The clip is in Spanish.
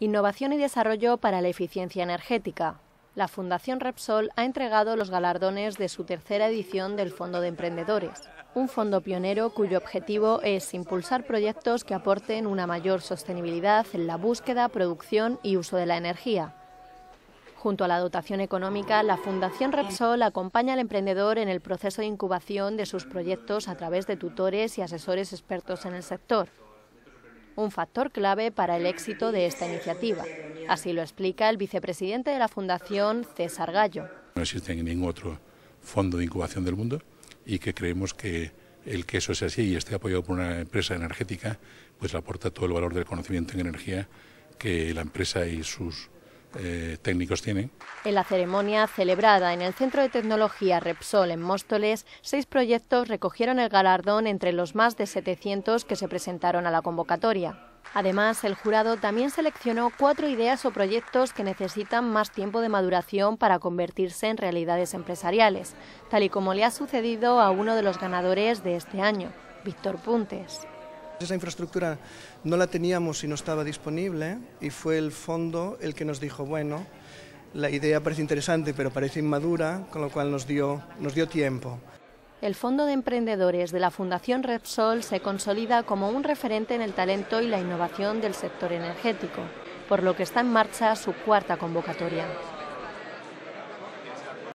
Innovación y desarrollo para la eficiencia energética. La Fundación Repsol ha entregado los galardones de su tercera edición del Fondo de Emprendedores, un fondo pionero cuyo objetivo es impulsar proyectos que aporten una mayor sostenibilidad en la búsqueda, producción y uso de la energía. Junto a la dotación económica, la Fundación Repsol acompaña al emprendedor en el proceso de incubación de sus proyectos a través de tutores y asesores expertos en el sector un factor clave para el éxito de esta iniciativa. Así lo explica el vicepresidente de la Fundación, César Gallo. No existe ningún otro fondo de incubación del mundo y que creemos que el que eso sea así y esté apoyado por una empresa energética, pues le aporta todo el valor del conocimiento en energía que la empresa y sus eh, técnicos tienen. En la ceremonia celebrada en el Centro de Tecnología Repsol en Móstoles, seis proyectos recogieron el galardón entre los más de 700 que se presentaron a la convocatoria. Además, el jurado también seleccionó cuatro ideas o proyectos que necesitan más tiempo de maduración para convertirse en realidades empresariales, tal y como le ha sucedido a uno de los ganadores de este año, Víctor Puntes. Esa infraestructura no la teníamos y no estaba disponible y fue el fondo el que nos dijo, bueno, la idea parece interesante pero parece inmadura, con lo cual nos dio, nos dio tiempo. El Fondo de Emprendedores de la Fundación Repsol se consolida como un referente en el talento y la innovación del sector energético, por lo que está en marcha su cuarta convocatoria.